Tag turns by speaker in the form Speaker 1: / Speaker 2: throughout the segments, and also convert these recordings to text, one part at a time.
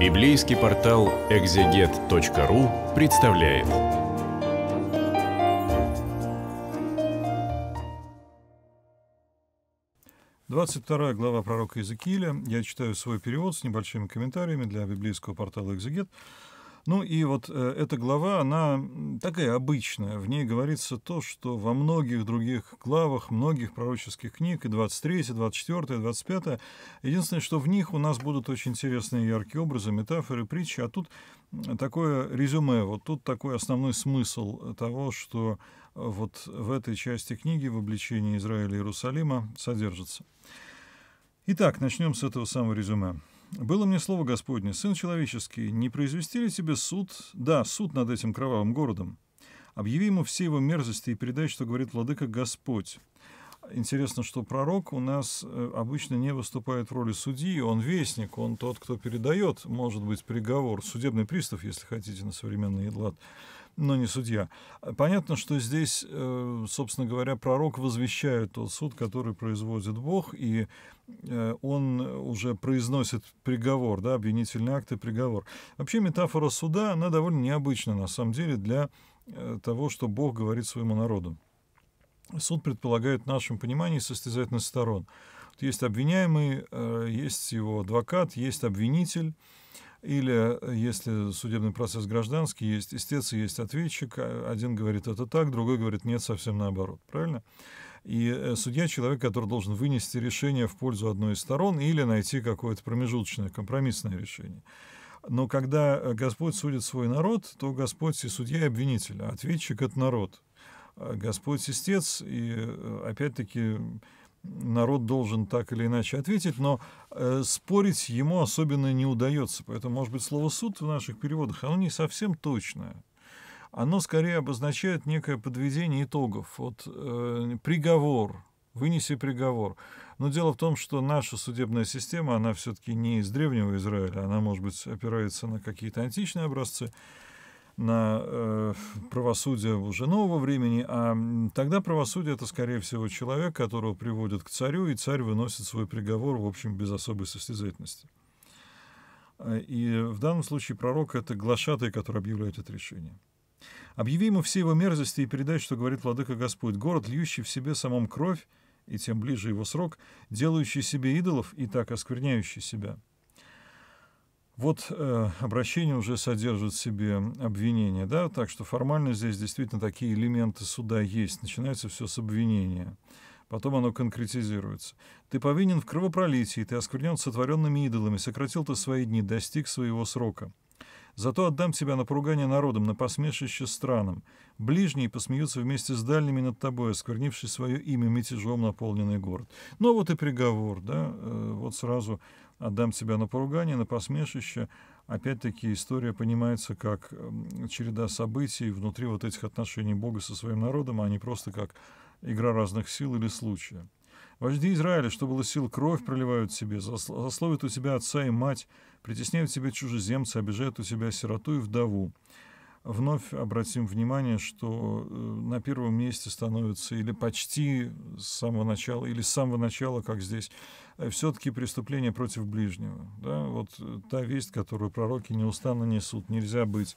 Speaker 1: Библейский портал экзегет.ру представляет. Двадцать вторая глава пророка Иезекииля. Я читаю свой перевод с небольшими комментариями для библейского портала «Экзегет». Ну и вот э, эта глава, она такая обычная. В ней говорится то, что во многих других главах, многих пророческих книг, и 23, и 24, и 25, единственное, что в них у нас будут очень интересные яркие образы, метафоры, притчи, а тут такое резюме, вот тут такой основной смысл того, что э, вот в этой части книги в обличении Израиля и Иерусалима содержится. Итак, начнем с этого самого резюме. Было мне слово Господне, сын человеческий, не произвести ли тебе суд, да, суд над этим кровавым городом? Объяви ему все его мерзости и передай, что говорит владыка Господь. Интересно, что пророк у нас э, обычно не выступает в роли судьи, он вестник, он тот, кто передает, может быть, приговор, судебный пристав, если хотите, на современный лад, но не судья. Понятно, что здесь, э, собственно говоря, пророк возвещает тот суд, который производит Бог, и э, он уже произносит приговор, да, обвинительный акт и приговор. Вообще метафора суда, она довольно необычна, на самом деле, для того, что Бог говорит своему народу суд предполагает в нашем понимании состязательность сторон. Вот есть обвиняемый, э, есть его адвокат, есть обвинитель, или, э, если судебный процесс гражданский, есть истец есть ответчик, а, один говорит это так, другой говорит нет, совсем наоборот, правильно? И э, судья — человек, который должен вынести решение в пользу одной из сторон или найти какое-то промежуточное, компромиссное решение. Но когда Господь судит свой народ, то Господь и судья, и обвинитель, а ответчик — это народ. Господь истец, и э, опять-таки народ должен так или иначе ответить, но э, спорить ему особенно не удается. Поэтому, может быть, слово «суд» в наших переводах, оно не совсем точное. Оно скорее обозначает некое подведение итогов. Вот э, приговор, вынеси приговор. Но дело в том, что наша судебная система, она все-таки не из древнего Израиля, она, может быть, опирается на какие-то античные образцы на э, правосудие уже нового времени, а тогда правосудие это, скорее всего, человек, которого приводят к царю, и царь выносит свой приговор, в общем, без особой состязательности. Э, и в данном случае пророк — это глашатый, который объявляет это решение. «Объяви ему все его мерзости и передай, что говорит владыка Господь, город, льющий в себе самом кровь, и тем ближе его срок, делающий себе идолов и так оскверняющий себя». Вот э, обращение уже содержит в себе обвинение, да, так что формально здесь действительно такие элементы суда есть. Начинается все с обвинения. Потом оно конкретизируется. «Ты повинен в кровопролитии, ты осквернен сотворенными идолами, сократил ты свои дни, достиг своего срока. Зато отдам тебя на поругание народом, на посмешище странам. Ближние посмеются вместе с дальними над тобой, осквернивший свое имя мятежом наполненный город». Ну вот и приговор, да, э, вот сразу отдам тебя на поругание, на посмешище. Опять-таки история понимается как череда событий внутри вот этих отношений Бога со своим народом, а не просто как игра разных сил или случая. Вожди Израиля, что было сил, кровь проливают тебе, засловят у тебя отца и мать, притесняют тебя чужеземца, обижают у тебя сироту и вдову вновь обратим внимание, что э, на первом месте становится или почти с самого начала, или с самого начала, как здесь, э, все-таки преступление против ближнего. Да? Вот э, та весть, которую пророки неустанно несут. Нельзя быть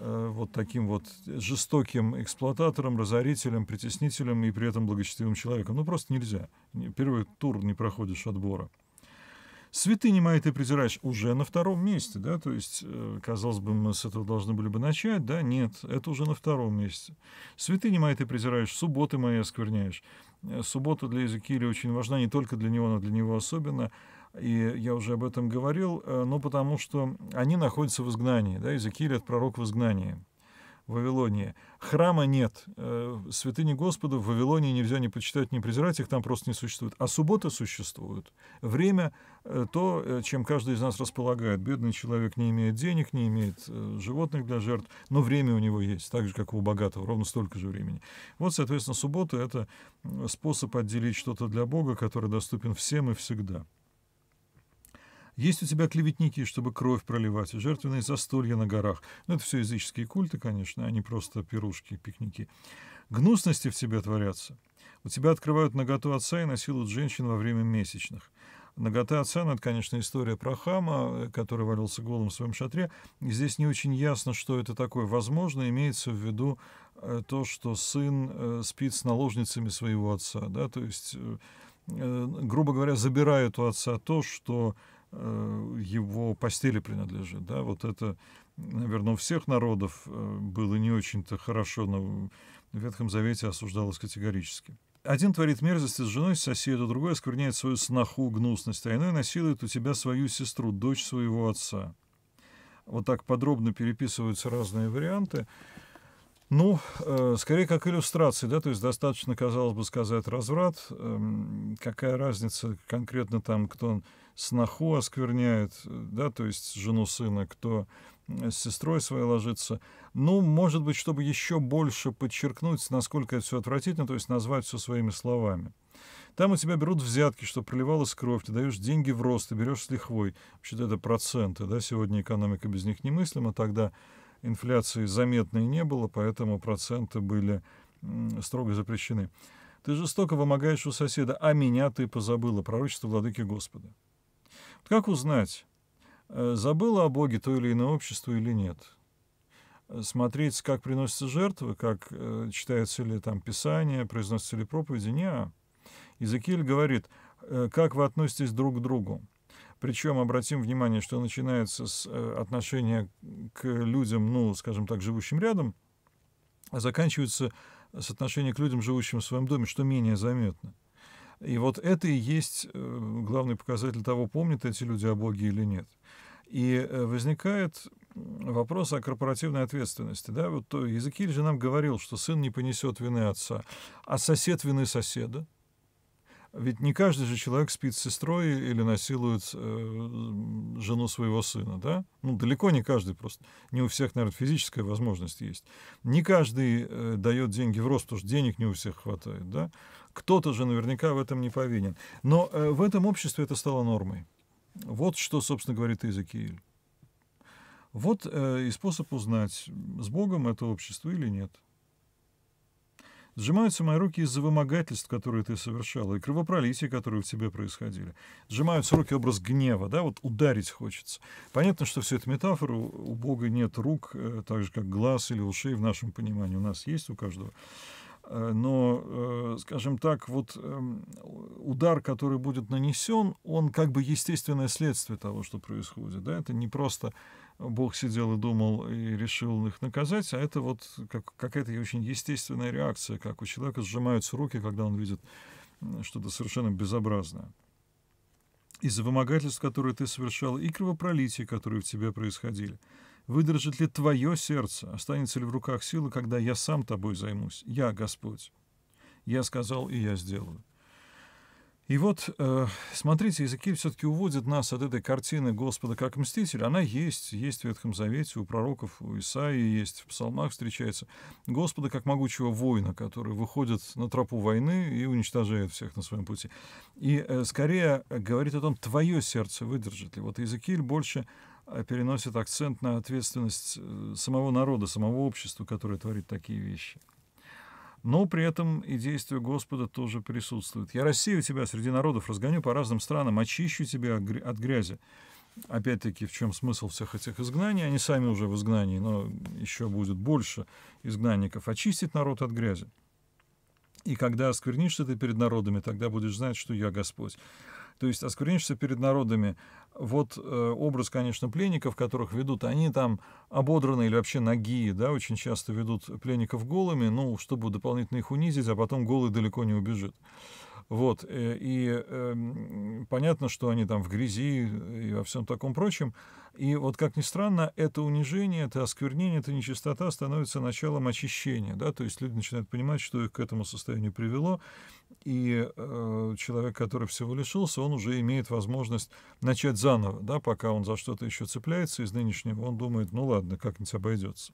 Speaker 1: вот таким вот жестоким эксплуататором, разорителем, притеснителем и при этом благочестивым человеком. Ну, просто нельзя. Первый тур не проходишь отбора. Святыни мои ты презираешь уже на втором месте, да, то есть, э, казалось бы, мы с этого должны были бы начать, да, нет, это уже на втором месте. Святыни мои ты презираешь, субботы мои оскверняешь. Э, суббота для Иезекииля очень важна, не только для него, но для него особенно и я уже об этом говорил, э, но потому что они находятся в изгнании, да, Иезекииль — это пророк в изгнании в Вавилонии. Храма нет, э, святыни Господа в Вавилонии нельзя не почитать, не презирать, их там просто не существует. А субботы существуют. Время э, — то, э, чем каждый из нас располагает. Бедный человек не имеет денег, не имеет животных для жертв, но время у него есть, так же, как у богатого, ровно столько же времени. Вот, соответственно, суббота — это способ отделить что-то для Бога, который доступен всем и всегда. Есть у тебя клеветники, чтобы кровь проливать, жертвенные застолья на горах. Ну, это все языческие культы, конечно, а не просто пирушки, пикники. Гнусности в тебе творятся. У тебя открывают наготу отца и насилуют женщин во время месячных. Нагота отца, ну, это, конечно, история про хама, э, который валился голым в своем шатре. И здесь не очень ясно, что это такое. Возможно, имеется в виду э, то, что сын э, спит с наложницами своего отца, да, то есть грубо говоря, забирают у отца то, что Э, его постели принадлежит. Да? Вот это, наверное, у всех народов э, было не очень-то хорошо, но в Ветхом Завете осуждалось категорически. Один творит мерзости с женой, с соседу, другой оскверняет свою сноху, гнусность, а иной насилует у тебя свою сестру, дочь своего отца. Вот так подробно переписываются разные варианты. Ну, э, скорее как иллюстрации, да, то есть достаточно, казалось бы, сказать разврат. Э, какая разница конкретно там, кто сноху оскверняет, да, то есть жену сына, кто э, с сестрой своей ложится. Ну, может быть, чтобы еще больше подчеркнуть, насколько это все отвратительно, то есть назвать все своими словами. Там у тебя берут взятки, что проливалась кровь, ты даешь деньги в рост, ты берешь с лихвой. Вообще-то это проценты, да, сегодня экономика без них немыслима, тогда инфляции заметной не было, поэтому проценты были строго запрещены. Ты жестоко вымогаешь у соседа, а меня ты позабыла, пророчество владыки Господа. Вот как узнать, э, Забыла о Боге то или иное общество или нет? Э, смотреть, как приносятся жертвы, как э, читается ли там Писание, произносятся ли проповеди, не. Иезекииль говорит, как вы относитесь друг к другу. Причем обратим внимание, что начинается с э, отношения к людям, ну, скажем так, живущим рядом, а заканчивается с отношения к людям, живущим в своем доме, что менее заметно. И вот это и есть э, главный показатель того, помнят эти люди о Боге или нет. И э, возникает вопрос о корпоративной ответственности. Да? Вот Языкиль же нам говорил, что сын не понесет вины отца, а сосед вины соседа. Ведь не каждый же человек спит с сестрой или насилует э, жену своего сына, да? Ну, далеко не каждый просто. Не у всех, наверное, физическая возможность есть. Не каждый э, дает деньги в рост, потому что денег не у всех хватает, да? Кто-то же наверняка в этом не повинен. Но э, в этом обществе это стало нормой. Вот что, собственно, говорит Иезекииль. Вот э, и способ узнать, с Богом это общество или нет. Сжимаются мои руки из-за вымогательств, которые ты совершала, и кровопролития, которые в тебе происходили. Сжимаются руки образ гнева, да, вот ударить хочется. Понятно, что все это метафора, у Бога нет рук, э, так же, как глаз или ушей в нашем понимании. У нас есть у каждого э, но, э, скажем так, вот эм, удар, который будет нанесен, он как бы естественное следствие того, что происходит. Да? Это не просто Бог сидел и думал и решил их наказать, а это вот как, какая-то очень естественная реакция, как у человека сжимаются руки, когда он видит что-то совершенно безобразное. Из-за вымогательств, которые ты совершал, и кровопролития, которые в тебе происходили. Выдержит ли твое сердце? Останется ли в руках силы, когда я сам тобой займусь? Я Господь. Я сказал, и я сделаю. И вот, э, смотрите, Иезекииль все-таки уводит нас от этой картины Господа как мститель. Она есть, есть в Ветхом Завете, у пророков, у Исаии есть, в псалмах встречается. Господа как могучего воина, который выходит на тропу войны и уничтожает всех на своем пути. И э, скорее э, говорит о том, твое сердце выдержит ли. Вот Иезекииль больше переносит акцент на ответственность самого народа, самого общества, которое творит такие вещи но при этом и действие Господа тоже присутствует. «Я рассею тебя среди народов, разгоню по разным странам, очищу тебя от грязи». Опять-таки, в чем смысл всех этих изгнаний? Они сами уже в изгнании, но еще будет больше изгнанников. Очистить народ от грязи. И когда осквернишься ты перед народами, тогда будешь знать, что я Господь. То есть осквернишься перед народами. Вот э, образ, конечно, пленников, которых ведут, они там ободраны или вообще ноги, да, очень часто ведут пленников голыми, ну, чтобы дополнительно их унизить, а потом голый далеко не убежит. Вот, э, и э, понятно, что они там в грязи и во всем таком прочем. И вот, как ни странно, это унижение, это осквернение, это нечистота становится началом очищения, да, то есть люди начинают понимать, что их к этому состоянию привело, и э, человек, который всего лишился, он уже имеет возможность начать заново, да, пока он за что-то еще цепляется из нынешнего, он думает, ну ладно, как-нибудь обойдется.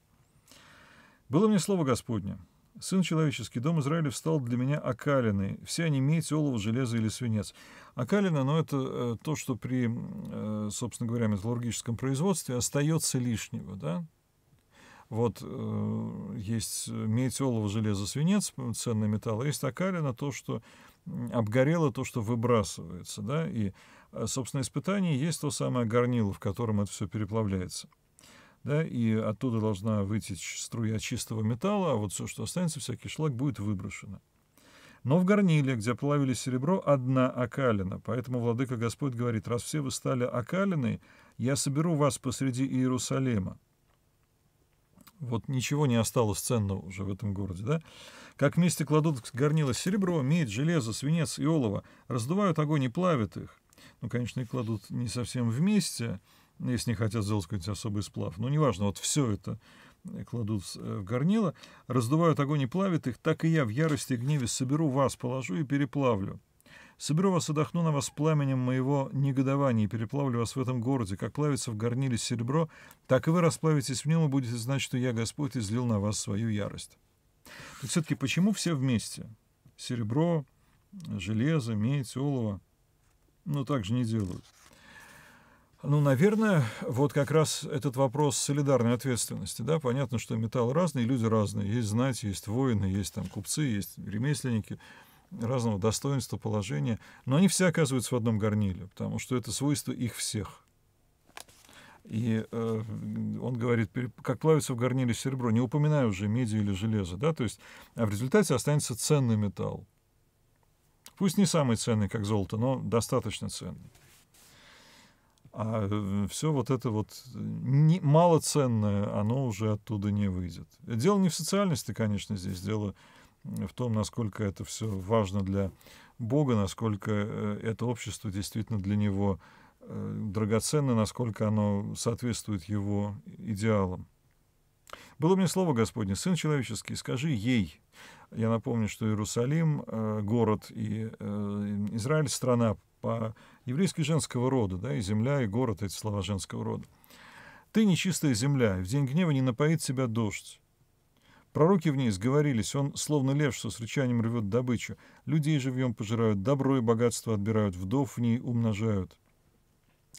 Speaker 1: «Было мне слово Господне. Сын человеческий, дом Израиля встал для меня окалиной. Все они медь, олово, железо или свинец. Окалина, но это э, то, что при, э, собственно говоря, металлургическом производстве остается лишнего, да, вот э, есть э, метеолово, железо, свинец, ценные металлы, есть окалина, то, что обгорело, то, что выбрасывается. Да? И, э, собственно, испытание есть то самое горнило, в котором это все переплавляется. Да? И оттуда должна вытечь струя чистого металла, а вот все, что останется, всякий шлак, будет выброшено. Но в горниле, где плавили серебро, одна окалина. Поэтому владыка Господь говорит, раз все вы стали окалиной, я соберу вас посреди Иерусалима. Вот ничего не осталось ценного уже в этом городе, да? Как вместе кладут горнило серебро, медь, железо, свинец и олово, раздувают огонь и плавят их. Ну, конечно, их кладут не совсем вместе, если не хотят сделать какой-нибудь особый сплав. Но неважно, вот все это э, кладут э, в горнило, раздувают огонь и плавят их, так и я в ярости и гневе соберу вас, положу и переплавлю. Соберу вас и дохну на вас пламенем моего негодования и переплавлю вас в этом городе. Как плавится в горниле серебро, так и вы расплавитесь в нем и будете знать, что я, Господь, излил на вас свою ярость. Так все-таки почему все вместе? Серебро, железо, медь, олово. Ну, так же не делают. Ну, наверное, вот как раз этот вопрос солидарной ответственности, да, понятно, что металл разный, люди разные, есть знать, есть воины, есть там купцы, есть ремесленники – разного достоинства, положения, но они все оказываются в одном горниле, потому что это свойство их всех. И э, он говорит, как плавится в горниле серебро, не упоминая уже меди или железо, да, то есть, а в результате останется ценный металл. Пусть не самый ценный, как золото, но достаточно ценный. А э, все вот это вот не, малоценное, оно уже оттуда не выйдет. Дело не в социальности, конечно, здесь, дело в том, насколько это все важно для Бога, насколько э, это общество действительно для него э, драгоценно, насколько оно соответствует его идеалам. Было мне слово Господне, Сын Человеческий, скажи ей. Я напомню, что Иерусалим, э, город и Израиль, страна по еврейской женского рода, да, и земля, и город — эти слова женского рода. «Ты нечистая земля, в день гнева не напоит тебя дождь. Пророки в ней сговорились, он, словно лев, что с рычанием рвет добычу. Людей живьем пожирают, добро и богатство отбирают, вдов в ней умножают.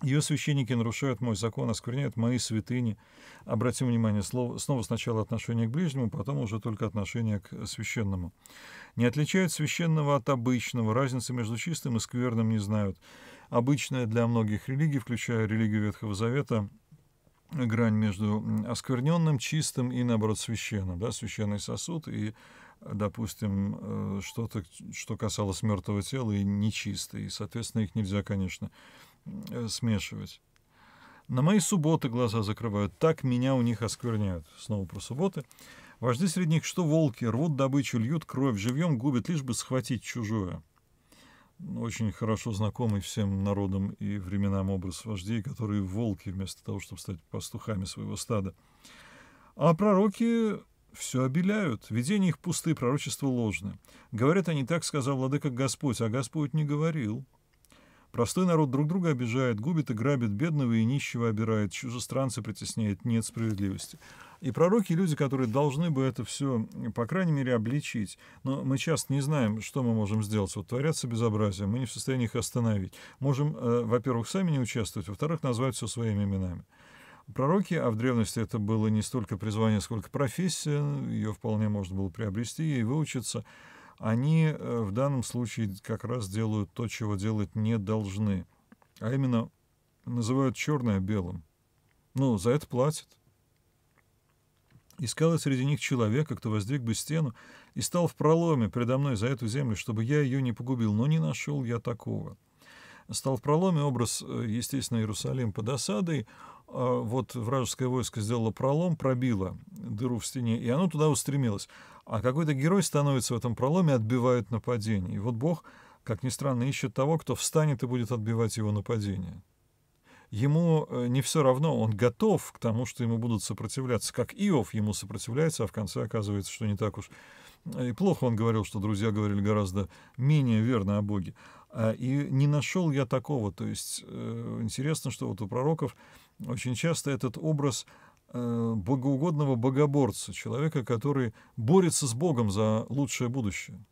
Speaker 1: Ее священники нарушают мой закон, оскверняют мои святыни. Обратим внимание, слово, снова сначала отношение к ближнему, потом уже только отношение к священному. Не отличают священного от обычного, разницы между чистым и скверным не знают. Обычное для многих религий, включая религию Ветхого Завета, грань между оскверненным, чистым и, наоборот, священным. Да, священный сосуд и, допустим, э, что-то, что касалось мертвого тела и нечистое. И, соответственно, их нельзя, конечно, э, смешивать. На мои субботы глаза закрывают, так меня у них оскверняют. Снова про субботы. Вожди среди них, что волки, рвут добычу, льют кровь, живьем губят, лишь бы схватить чужое очень хорошо знакомый всем народам и временам образ вождей, которые волки вместо того, чтобы стать пастухами своего стада. А пророки все обеляют, видения их пусты, пророчества ложны. Говорят они, так сказал владыка Господь, а Господь не говорил – Простой народ друг друга обижает, губит и грабит, бедного и нищего обирает, чужестранца притесняет, нет справедливости. И пророки – люди, которые должны бы это все, по крайней мере, обличить. Но мы часто не знаем, что мы можем сделать. Вот творятся безобразия, мы не в состоянии их остановить. Можем, э, во-первых, сами не участвовать, во-вторых, назвать все своими именами. Пророки, а в древности это было не столько призвание, сколько профессия, ее вполне можно было приобрести и выучиться – они э, в данном случае как раз делают то, чего делать не должны. А именно называют черное белым. Ну, за это платят. Искал я среди них человека, кто воздвиг бы стену, и стал в проломе предо мной за эту землю, чтобы я ее не погубил, но не нашел я такого. Стал в проломе образ, э, естественно, Иерусалим под осадой. А вот вражеское войско сделало пролом, пробило дыру в стене, и оно туда устремилось. А какой-то герой становится в этом проломе, отбивает нападение. И вот Бог, как ни странно, ищет того, кто встанет и будет отбивать его нападение. Ему э, не все равно, он готов к тому, что ему будут сопротивляться. Как Иов ему сопротивляется, а в конце оказывается, что не так уж э, и плохо он говорил, что друзья говорили гораздо менее верно о Боге. А, и не нашел я такого. То есть э, интересно, что вот у пророков очень часто этот образ Э, богоугодного богоборца, человека, который борется с Богом за лучшее будущее.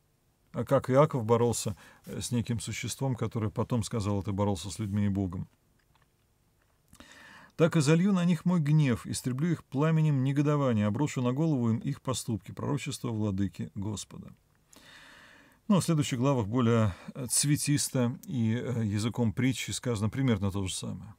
Speaker 1: А как Иаков боролся э, с неким существом, которое потом сказал, ты боролся с людьми и Богом. Так и залью на них мой гнев, истреблю их пламенем негодования, оброшу на голову им их поступки, пророчество владыки Господа. Ну, а в следующих главах более э, цветисто и языком притчи сказано примерно то же самое.